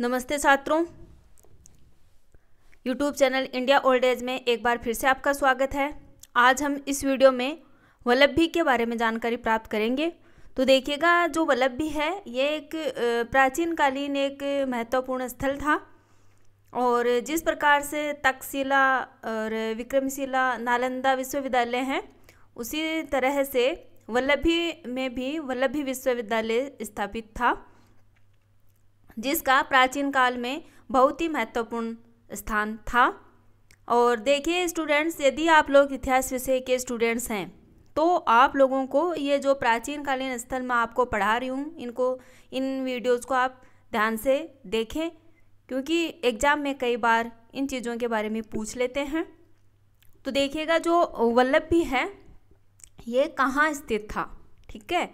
नमस्ते छात्रों YouTube channel India old age में एक बार फिर से आपका स्वागत है आज हम इस वीडियो में वल्लभी के बारे में जानकारी प्राप्त करेंगे तो देखिएगा जो वल्लभी है ये एक प्राचीनकालीन एक महत्वपूर्ण स्थल था और जिस प्रकार से तकशिला और विक्रमशिला नालंदा विश्वविद्यालय हैं उसी तरह से वल्लभी में भी वल्लभी विश्वविद्यालय स्थापित था जिसका प्राचीन काल में बहुत ही महत्वपूर्ण स्थान था और देखिए स्टूडेंट्स यदि आप लोग इतिहास विषय के स्टूडेंट्स हैं तो आप लोगों को ये जो प्राचीन कालीन स्थल मैं आपको पढ़ा रही हूँ इनको इन वीडियोज़ को आप ध्यान से देखें क्योंकि एग्ज़ाम में कई बार इन चीज़ों के बारे में पूछ लेते हैं तो देखिएगा जो वल्लभ भी है ये कहाँ स्थित था ठीक है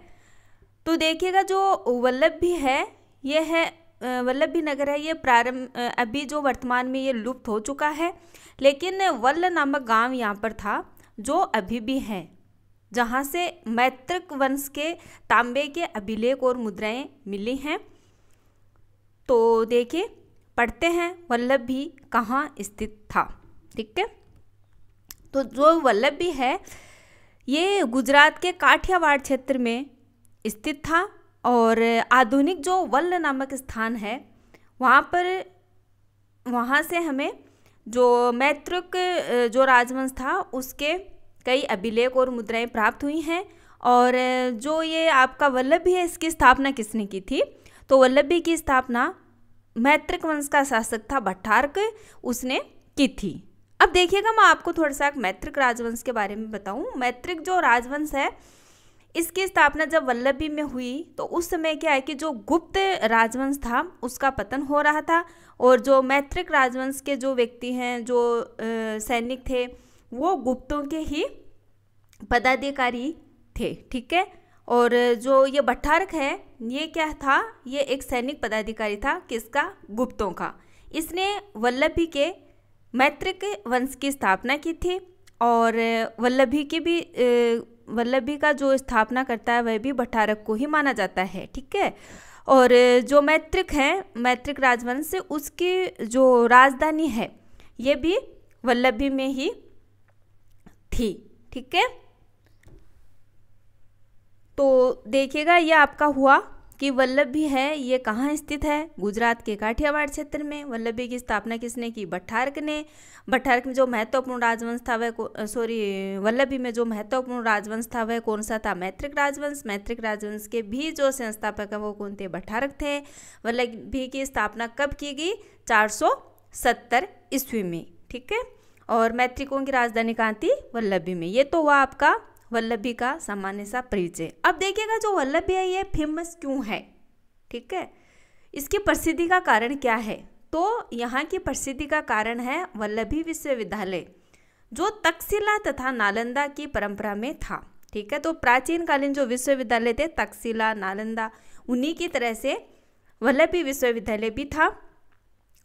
तो देखिएगा जो वल्लभ भी है ये है वल्लभ भी नगर है ये प्रारंभ अभी जो वर्तमान में ये लुप्त हो चुका है लेकिन वल्ल नामक गांव यहाँ पर था जो अभी भी है जहाँ से मैत्रक वंश के तांबे के अभिलेख और मुद्राएं मिली हैं तो देखिए पढ़ते हैं वल्लभ भी कहाँ स्थित था ठीक है तो जो वल्लभ भी है ये गुजरात के काठियावाड़ क्षेत्र में स्थित था और आधुनिक जो वल्ल नामक स्थान है वहाँ पर वहाँ से हमें जो मैत्रुक जो राजवंश था उसके कई अभिलेख और मुद्राएं प्राप्त हुई हैं और जो ये आपका वल्लभ भी है इसकी स्थापना किसने की थी तो भी की स्थापना मैत्रिक वंश का शासक था भट्टार्क उसने की थी अब देखिएगा मैं आपको थोड़ा सा मैत्रिक राजवंश के बारे में बताऊं मैत्रिक जो राजवंश है इसकी स्थापना जब वल्लभी में हुई तो उस समय क्या है कि जो गुप्त राजवंश था उसका पतन हो रहा था और जो मैत्रिक राजवंश के जो व्यक्ति हैं जो सैनिक थे वो गुप्तों के ही पदाधिकारी थे ठीक है और जो ये भट्टारक है ये क्या था ये एक सैनिक पदाधिकारी था किसका गुप्तों का इसने वल्लभी के मैत्रिक वंश की स्थापना की थी और वल्लभी की भी वल्लभी का जो स्थापना करता है वह भी भट्टारक को ही माना जाता है ठीक है और जो मैत्रिक है मैत्रिक राजवंश उसकी जो राजधानी है ये भी वल्लभी में ही थी ठीक है तो देखिएगा ये आपका हुआ कि वल्लभ भी है ये कहाँ स्थित है गुजरात के काठियावाड़ क्षेत्र में वल्लभी की स्थापना किसने की भट्टार्क ने भट्टार्क में जो महत्वपूर्ण राजवंश था वह सॉरी वल्लभी में जो महत्वपूर्ण राजवंश था वह कौन सा था मैत्रिक राजवंश मैत्रिक राजवंश के भी जो संस्थापक है वो कौन थे भट्टार्क थे वल्लभी की स्थापना कब की गई चार ईस्वी में ठीक है और मैत्रिकों की राजधानी कहाँ थी वल्लभी में ये तो हुआ आपका वल्लभी का सामान्य सा परिचय अब देखिएगा जो वल्लभी है ये फेमस क्यों है ठीक है इसकी प्रसिद्धि का कारण क्या है तो यहाँ की प्रसिद्धि का कारण है वल्लभी विश्वविद्यालय जो तकसीला तथा नालंदा की परंपरा में था ठीक है तो प्राचीन कालीन जो विश्वविद्यालय थे तकसीला नालंदा उन्हीं की तरह से वल्लभी विश्वविद्यालय भी था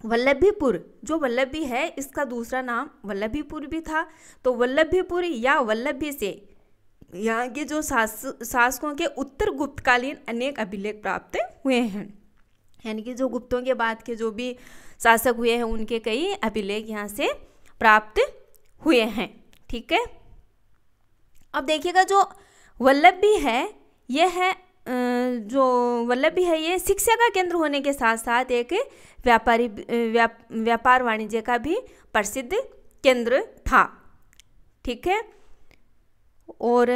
वल्लभीपुर जो वल्लभी है इसका दूसरा नाम वल्लभीपुर भी था तो वल्लभीपुर या वल्लभी से यहाँ के जो शास शासकों के उत्तर गुप्तकालीन अनेक अभिलेख प्राप्त हुए हैं यानी कि जो गुप्तों के बाद के जो भी शासक हुए हैं उनके कई अभिलेख यहाँ से प्राप्त हुए हैं ठीक है अब देखिएगा जो वल्लभ भी है यह है जो वल्लभ भी है ये शिक्षा का केंद्र होने के साथ साथ एक व्यापारी व्या, व्यापार वाणिज्य का भी प्रसिद्ध केंद्र था ठीक है और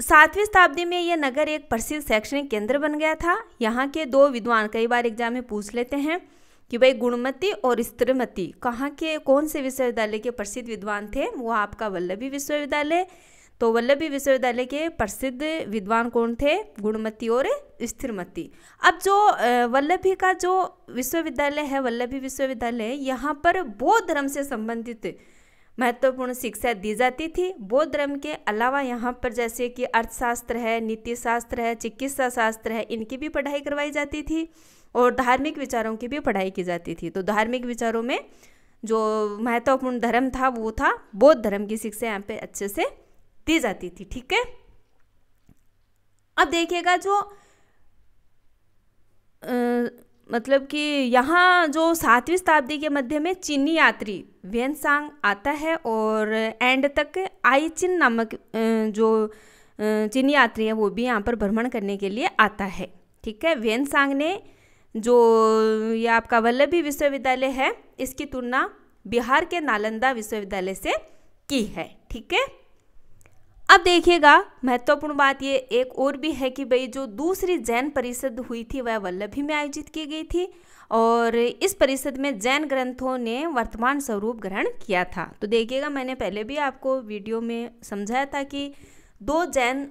सातवीं शताब्दी में यह नगर एक प्रसिद्ध शैक्षणिक केंद्र बन गया था यहाँ के दो विद्वान कई बार एग्जाम में पूछ लेते हैं कि भाई गुणमती और स्त्रीमती कहाँ के कौन से विश्वविद्यालय के प्रसिद्ध विद्वान थे वो आपका वल्लभी विश्वविद्यालय तो वल्लभी विश्वविद्यालय के प्रसिद्ध विद्वान कौन थे गुणमती और स्थिरमती अब जो वल्लभी का जो विश्वविद्यालय है वल्लभी विश्वविद्यालय यहाँ पर बौद्ध धर्म से संबंधित महत्वपूर्ण शिक्षा दी जाती थी बौद्ध धर्म के अलावा यहाँ पर जैसे कि अर्थशास्त्र है नीति शास्त्र है चिकित्सा शास्त्र है इनकी भी पढ़ाई करवाई जाती थी और धार्मिक विचारों की भी पढ़ाई की जाती थी तो धार्मिक विचारों में जो महत्वपूर्ण धर्म था वो था बौद्ध धर्म की शिक्षा यहाँ पे अच्छे से दी जाती थी ठीक है अब देखिएगा जो आ, मतलब कि यहाँ जो सातवीं शताब्दी के मध्य में चीनी यात्री वेनसांग आता है और एंड तक आई चिन नामक जो चीनी यात्री है वो भी यहाँ पर भ्रमण करने के लिए आता है ठीक है वेनसांग ने जो ये आपका वल्लभी विश्वविद्यालय है इसकी तुलना बिहार के नालंदा विश्वविद्यालय से की है ठीक है अब देखिएगा महत्वपूर्ण बात ये एक और भी है कि भाई जो दूसरी जैन परिषद हुई थी वह वल्लभी में आयोजित की गई थी और इस परिषद में जैन ग्रंथों ने वर्तमान स्वरूप ग्रहण किया था तो देखिएगा मैंने पहले भी आपको वीडियो में समझाया था कि दो जैन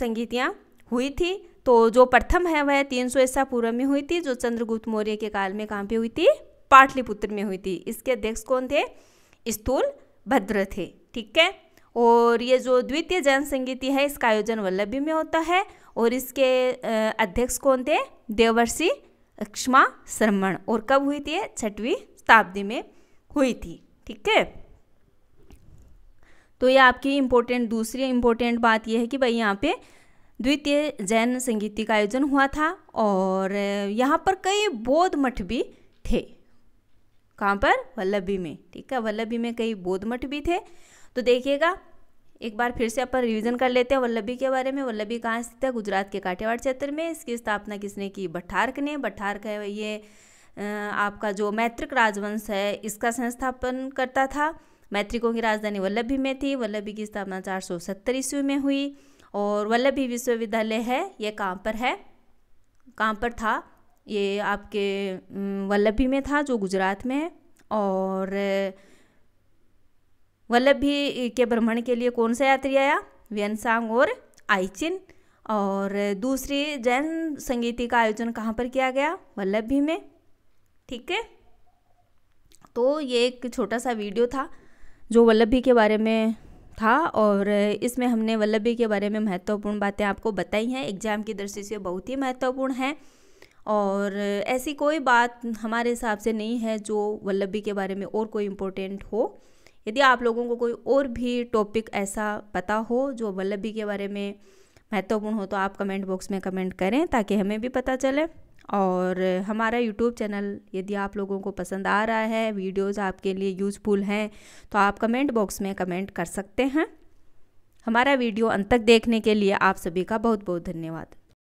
संगीतियाँ हुई थी तो जो प्रथम है वह तीन सौ ईसा पूर्व में हुई थी जो चंद्रगुप्त मौर्य के काल में कहाँ पे हुई थी पाटलिपुत्र में हुई थी इसके अध्यक्ष कौन थे स्थूल भद्र थे ठीक है और ये जो द्वितीय जन संगीति है इसका आयोजन वल्लभी में होता है और इसके अध्यक्ष कौन थे देवर्षि अक्षमा श्रमण और कब हुई थी छठवीं शताब्दी में हुई थी ठीक है तो ये आपकी इम्पोर्टेंट दूसरी इम्पोर्टेंट बात यह है कि भाई यहाँ पे द्वितीय जैन संगीति का आयोजन हुआ था और यहाँ पर कई बौद्ध मठ भी थे कहाँ पर वल्लभी में ठीक है वल्लभी में कई बौद्ध मठ भी थे तो देखिएगा एक बार फिर से अपन रिवीजन कर लेते हैं वल्लभी के बारे में वल्लभी कहाँ स्थित है गुजरात के काठियावाड़ क्षेत्र में इसकी स्थापना किसने की भट्टार्क ने भट्टार्क है ये आपका जो मैत्रिक राजवंश है इसका संस्थापन करता था मैत्रिकों की राजधानी वल्लभी में थी वल्लभी की स्थापना चार सौ सत्तर ईस्वी में हुई और वल्लभी विश्वविद्यालय है यह कहाँ पर है कहाँ पर था ये आपके वल्लभी में था जो गुजरात में है और वल्लभ भी के भ्रमण के लिए कौन सा यात्री आया व्यनसांग और आइचिन और दूसरी जैन संगीति का आयोजन कहाँ पर किया गया वल्लभ भी में ठीक है तो ये एक छोटा सा वीडियो था जो वल्लभी के बारे में था और इसमें हमने वल्लभी के बारे में महत्वपूर्ण बातें आपको बताई हैं एग्जाम की दृष्टि से बहुत ही महत्वपूर्ण है और ऐसी कोई बात हमारे हिसाब से नहीं है जो वल्लभी के बारे में और कोई इम्पोर्टेंट हो यदि आप लोगों को कोई और भी टॉपिक ऐसा पता हो जो वल्लभी के बारे में महत्वपूर्ण हो तो आप कमेंट बॉक्स में कमेंट करें ताकि हमें भी पता चले और हमारा यूट्यूब चैनल यदि आप लोगों को पसंद आ रहा है वीडियोस आपके लिए यूजफुल हैं तो आप कमेंट बॉक्स में कमेंट कर सकते हैं हमारा वीडियो अंत तक देखने के लिए आप सभी का बहुत बहुत धन्यवाद